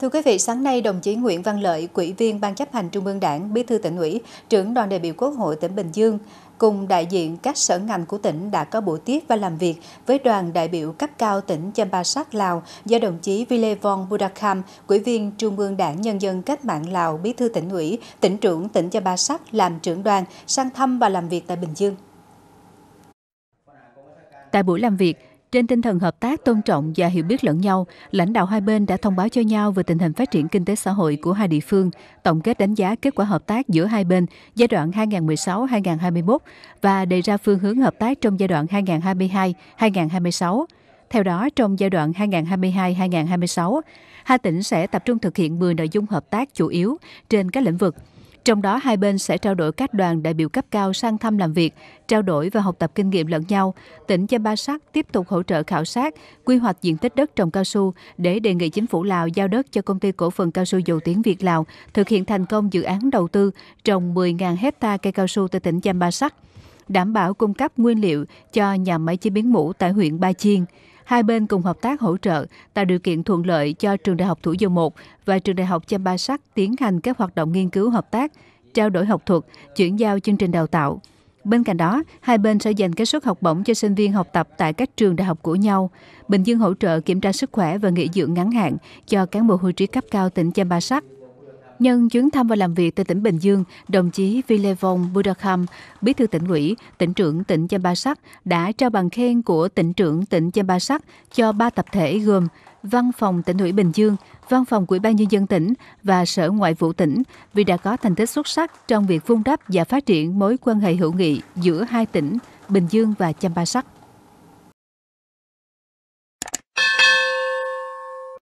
Thưa quý vị, sáng nay đồng chí Nguyễn Văn Lợi, Quỹ viên Ban chấp hành Trung ương Đảng, Bí thư tỉnh ủy, trưởng đoàn đại biểu Quốc hội tỉnh Bình Dương, cùng đại diện các sở ngành của tỉnh đã có buổi tiếp và làm việc với đoàn đại biểu cấp cao tỉnh Champasak Lào do đồng chí Ville Von Budakam, Quỹ viên Trung ương Đảng Nhân dân Cách mạng Lào, Bí thư tỉnh ủy, tỉnh trưởng tỉnh Champasak làm trưởng đoàn sang thăm và làm việc tại Bình Dương. Tại buổi làm việc, trên tinh thần hợp tác, tôn trọng và hiểu biết lẫn nhau, lãnh đạo hai bên đã thông báo cho nhau về tình hình phát triển kinh tế xã hội của hai địa phương, tổng kết đánh giá kết quả hợp tác giữa hai bên giai đoạn 2016-2021 và đề ra phương hướng hợp tác trong giai đoạn 2022-2026. Theo đó, trong giai đoạn 2022-2026, hai tỉnh sẽ tập trung thực hiện 10 nội dung hợp tác chủ yếu trên các lĩnh vực – trong đó, hai bên sẽ trao đổi các đoàn đại biểu cấp cao sang thăm làm việc, trao đổi và học tập kinh nghiệm lẫn nhau. Tỉnh Chamba Sắc tiếp tục hỗ trợ khảo sát, quy hoạch diện tích đất trồng cao su để đề nghị chính phủ Lào giao đất cho công ty cổ phần cao su dầu tiếng Việt Lào thực hiện thành công dự án đầu tư trồng 10.000 hecta cây cao su tại tỉnh Chamba Sắc đảm bảo cung cấp nguyên liệu cho nhà máy chế biến mũ tại huyện Ba Chiên. Hai bên cùng hợp tác hỗ trợ, tạo điều kiện thuận lợi cho Trường Đại học Thủ Dầu Một và Trường Đại học Chăm Ba Sắc tiến hành các hoạt động nghiên cứu hợp tác, trao đổi học thuật, chuyển giao chương trình đào tạo. Bên cạnh đó, hai bên sẽ dành các suất học bổng cho sinh viên học tập tại các trường đại học của nhau. Bình Dương hỗ trợ kiểm tra sức khỏe và nghỉ dưỡng ngắn hạn cho cán bộ hưu trí cấp cao tỉnh Chăm Ba Sắc. Nhân chuyến thăm và làm việc tại tỉnh Bình Dương, đồng chí Vilevon Budakham, bí thư tỉnh ủy, tỉnh trưởng tỉnh Chăm Ba Sắc đã trao bằng khen của tỉnh trưởng tỉnh Chăm Ba Sắc cho ba tập thể gồm Văn phòng tỉnh ủy Bình Dương, Văn phòng Ủy ban Nhân dân tỉnh và Sở Ngoại vụ tỉnh vì đã có thành tích xuất sắc trong việc vun đắp và phát triển mối quan hệ hữu nghị giữa hai tỉnh Bình Dương và Chăm Ba Sắc.